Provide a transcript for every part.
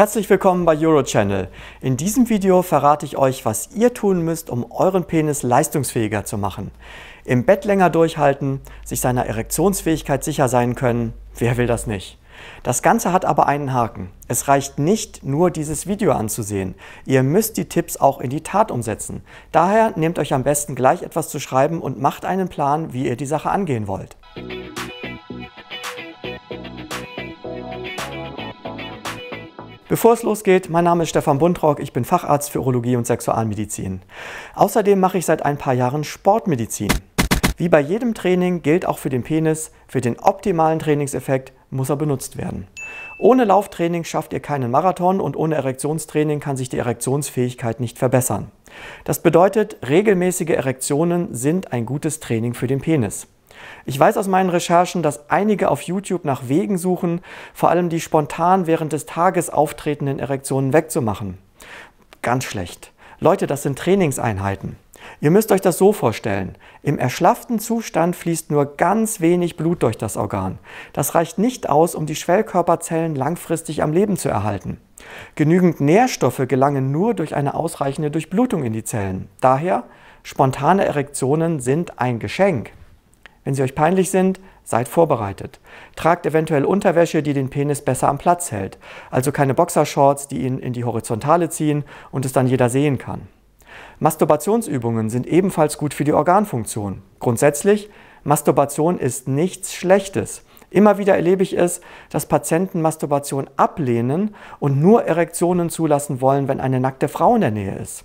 Herzlich willkommen bei Eurochannel. In diesem Video verrate ich euch, was ihr tun müsst, um euren Penis leistungsfähiger zu machen. Im Bett länger durchhalten, sich seiner Erektionsfähigkeit sicher sein können, wer will das nicht? Das Ganze hat aber einen Haken. Es reicht nicht nur dieses Video anzusehen. Ihr müsst die Tipps auch in die Tat umsetzen. Daher nehmt euch am besten gleich etwas zu schreiben und macht einen Plan, wie ihr die Sache angehen wollt. Bevor es losgeht, mein Name ist Stefan Buntrock, ich bin Facharzt für Urologie und Sexualmedizin. Außerdem mache ich seit ein paar Jahren Sportmedizin. Wie bei jedem Training gilt auch für den Penis, für den optimalen Trainingseffekt muss er benutzt werden. Ohne Lauftraining schafft ihr keinen Marathon und ohne Erektionstraining kann sich die Erektionsfähigkeit nicht verbessern. Das bedeutet, regelmäßige Erektionen sind ein gutes Training für den Penis. Ich weiß aus meinen Recherchen, dass einige auf YouTube nach Wegen suchen, vor allem die spontan während des Tages auftretenden Erektionen wegzumachen. Ganz schlecht. Leute, das sind Trainingseinheiten. Ihr müsst euch das so vorstellen. Im erschlafften Zustand fließt nur ganz wenig Blut durch das Organ. Das reicht nicht aus, um die Schwellkörperzellen langfristig am Leben zu erhalten. Genügend Nährstoffe gelangen nur durch eine ausreichende Durchblutung in die Zellen. Daher, spontane Erektionen sind ein Geschenk. Wenn sie euch peinlich sind, seid vorbereitet. Tragt eventuell Unterwäsche, die den Penis besser am Platz hält, also keine Boxershorts, die ihn in die Horizontale ziehen und es dann jeder sehen kann. Masturbationsübungen sind ebenfalls gut für die Organfunktion. Grundsätzlich, Masturbation ist nichts Schlechtes. Immer wieder erlebe ich es, dass Patienten Masturbation ablehnen und nur Erektionen zulassen wollen, wenn eine nackte Frau in der Nähe ist.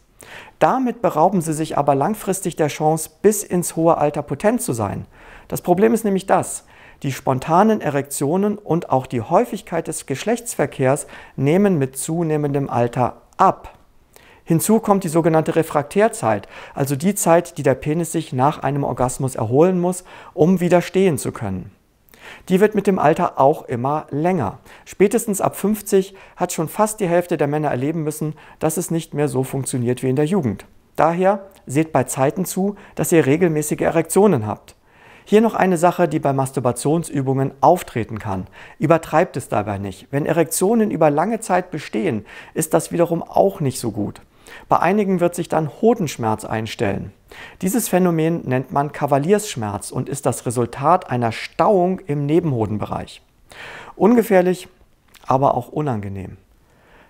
Damit berauben sie sich aber langfristig der Chance, bis ins hohe Alter potent zu sein. Das Problem ist nämlich das, die spontanen Erektionen und auch die Häufigkeit des Geschlechtsverkehrs nehmen mit zunehmendem Alter ab. Hinzu kommt die sogenannte Refraktärzeit, also die Zeit, die der Penis sich nach einem Orgasmus erholen muss, um widerstehen zu können. Die wird mit dem Alter auch immer länger. Spätestens ab 50 hat schon fast die Hälfte der Männer erleben müssen, dass es nicht mehr so funktioniert wie in der Jugend. Daher seht bei Zeiten zu, dass ihr regelmäßige Erektionen habt. Hier noch eine Sache, die bei Masturbationsübungen auftreten kann. Übertreibt es dabei nicht. Wenn Erektionen über lange Zeit bestehen, ist das wiederum auch nicht so gut. Bei einigen wird sich dann Hodenschmerz einstellen. Dieses Phänomen nennt man Kavaliersschmerz und ist das Resultat einer Stauung im Nebenhodenbereich. Ungefährlich, aber auch unangenehm.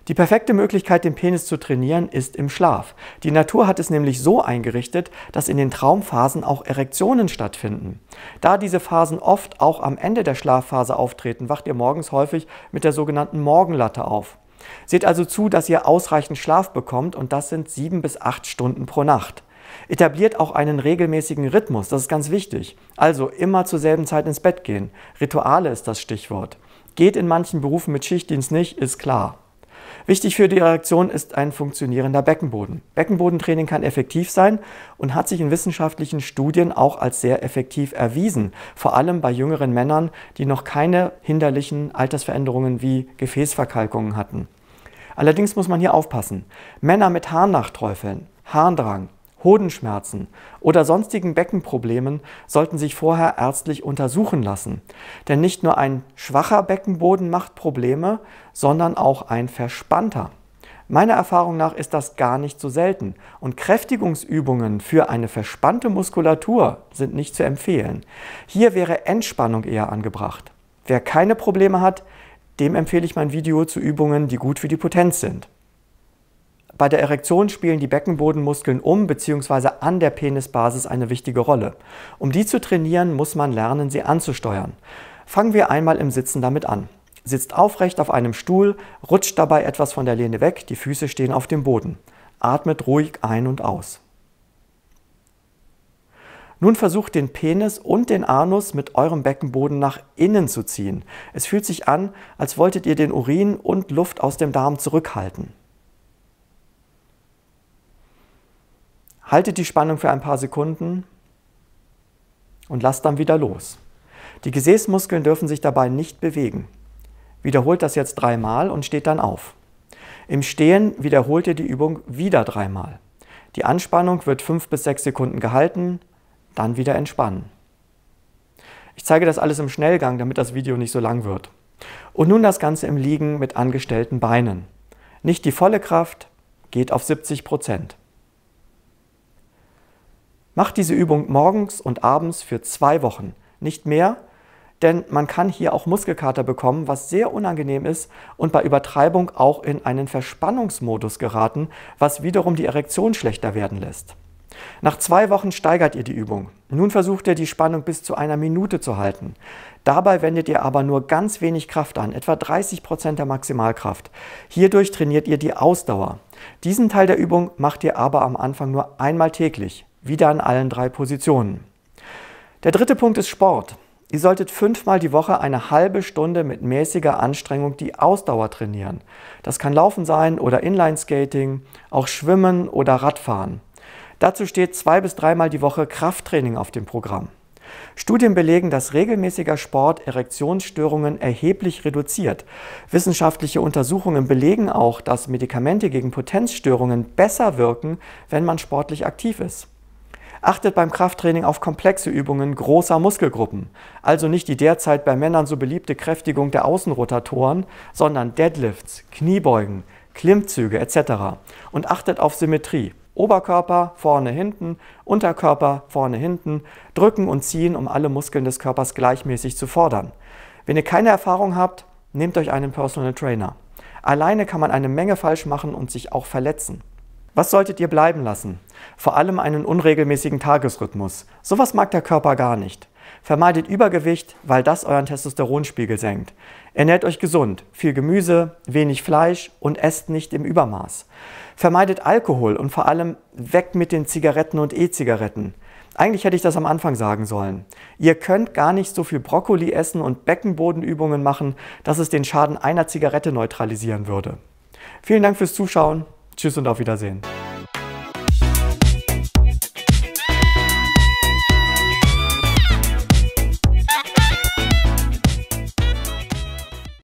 Die perfekte Möglichkeit, den Penis zu trainieren, ist im Schlaf. Die Natur hat es nämlich so eingerichtet, dass in den Traumphasen auch Erektionen stattfinden. Da diese Phasen oft auch am Ende der Schlafphase auftreten, wacht ihr morgens häufig mit der sogenannten Morgenlatte auf. Seht also zu, dass ihr ausreichend Schlaf bekommt und das sind sieben bis acht Stunden pro Nacht. Etabliert auch einen regelmäßigen Rhythmus, das ist ganz wichtig. Also immer zur selben Zeit ins Bett gehen. Rituale ist das Stichwort. Geht in manchen Berufen mit Schichtdienst nicht, ist klar. Wichtig für die Reaktion ist ein funktionierender Beckenboden. Beckenbodentraining kann effektiv sein und hat sich in wissenschaftlichen Studien auch als sehr effektiv erwiesen, vor allem bei jüngeren Männern, die noch keine hinderlichen Altersveränderungen wie Gefäßverkalkungen hatten. Allerdings muss man hier aufpassen. Männer mit Harnnachträufeln, Harndrang, Hodenschmerzen oder sonstigen Beckenproblemen sollten sich vorher ärztlich untersuchen lassen. Denn nicht nur ein schwacher Beckenboden macht Probleme, sondern auch ein verspannter. Meiner Erfahrung nach ist das gar nicht so selten und Kräftigungsübungen für eine verspannte Muskulatur sind nicht zu empfehlen. Hier wäre Entspannung eher angebracht. Wer keine Probleme hat, dem empfehle ich mein Video zu Übungen, die gut für die Potenz sind. Bei der Erektion spielen die Beckenbodenmuskeln um bzw. an der Penisbasis eine wichtige Rolle. Um die zu trainieren, muss man lernen, sie anzusteuern. Fangen wir einmal im Sitzen damit an. Sitzt aufrecht auf einem Stuhl, rutscht dabei etwas von der Lehne weg, die Füße stehen auf dem Boden. Atmet ruhig ein und aus. Nun versucht den Penis und den Anus mit eurem Beckenboden nach innen zu ziehen. Es fühlt sich an, als wolltet ihr den Urin und Luft aus dem Darm zurückhalten. Haltet die Spannung für ein paar Sekunden und lasst dann wieder los. Die Gesäßmuskeln dürfen sich dabei nicht bewegen. Wiederholt das jetzt dreimal und steht dann auf. Im Stehen wiederholt ihr die Übung wieder dreimal. Die Anspannung wird fünf bis sechs Sekunden gehalten dann wieder entspannen. Ich zeige das alles im Schnellgang, damit das Video nicht so lang wird. Und nun das Ganze im Liegen mit angestellten Beinen. Nicht die volle Kraft, geht auf 70 Prozent. Macht diese Übung morgens und abends für zwei Wochen, nicht mehr, denn man kann hier auch Muskelkater bekommen, was sehr unangenehm ist und bei Übertreibung auch in einen Verspannungsmodus geraten, was wiederum die Erektion schlechter werden lässt. Nach zwei Wochen steigert ihr die Übung. Nun versucht ihr die Spannung bis zu einer Minute zu halten. Dabei wendet ihr aber nur ganz wenig Kraft an, etwa 30% Prozent der Maximalkraft. Hierdurch trainiert ihr die Ausdauer. Diesen Teil der Übung macht ihr aber am Anfang nur einmal täglich, wieder an allen drei Positionen. Der dritte Punkt ist Sport. Ihr solltet fünfmal die Woche eine halbe Stunde mit mäßiger Anstrengung die Ausdauer trainieren. Das kann Laufen sein oder Inlineskating, auch Schwimmen oder Radfahren. Dazu steht zwei bis dreimal die Woche Krafttraining auf dem Programm. Studien belegen, dass regelmäßiger Sport Erektionsstörungen erheblich reduziert. Wissenschaftliche Untersuchungen belegen auch, dass Medikamente gegen Potenzstörungen besser wirken, wenn man sportlich aktiv ist. Achtet beim Krafttraining auf komplexe Übungen großer Muskelgruppen, also nicht die derzeit bei Männern so beliebte Kräftigung der Außenrotatoren, sondern Deadlifts, Kniebeugen, Klimmzüge etc. Und achtet auf Symmetrie. Oberkörper vorne, hinten, Unterkörper vorne, hinten, drücken und ziehen, um alle Muskeln des Körpers gleichmäßig zu fordern. Wenn ihr keine Erfahrung habt, nehmt euch einen Personal Trainer. Alleine kann man eine Menge falsch machen und sich auch verletzen. Was solltet ihr bleiben lassen? Vor allem einen unregelmäßigen Tagesrhythmus. Sowas mag der Körper gar nicht. Vermeidet Übergewicht, weil das euren Testosteronspiegel senkt. Ernährt euch gesund, viel Gemüse, wenig Fleisch und esst nicht im Übermaß. Vermeidet Alkohol und vor allem weg mit den Zigaretten und E-Zigaretten. Eigentlich hätte ich das am Anfang sagen sollen. Ihr könnt gar nicht so viel Brokkoli essen und Beckenbodenübungen machen, dass es den Schaden einer Zigarette neutralisieren würde. Vielen Dank fürs Zuschauen. Tschüss und auf Wiedersehen.